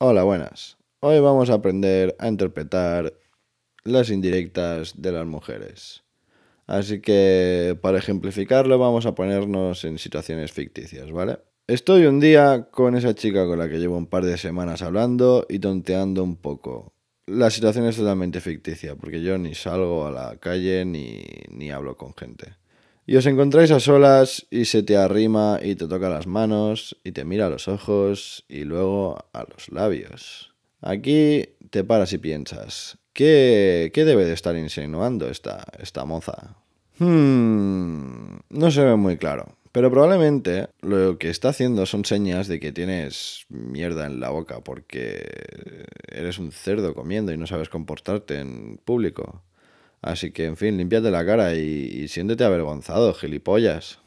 Hola, buenas. Hoy vamos a aprender a interpretar las indirectas de las mujeres. Así que, para ejemplificarlo, vamos a ponernos en situaciones ficticias, ¿vale? Estoy un día con esa chica con la que llevo un par de semanas hablando y tonteando un poco. La situación es totalmente ficticia, porque yo ni salgo a la calle ni, ni hablo con gente. Y os encontráis a solas y se te arrima y te toca las manos y te mira a los ojos y luego a los labios. Aquí te paras y piensas, ¿qué, qué debe de estar insinuando esta, esta moza? Hmm, no se ve muy claro, pero probablemente lo que está haciendo son señas de que tienes mierda en la boca porque eres un cerdo comiendo y no sabes comportarte en público. Así que, en fin, límpiate la cara y, y siéntete avergonzado, gilipollas.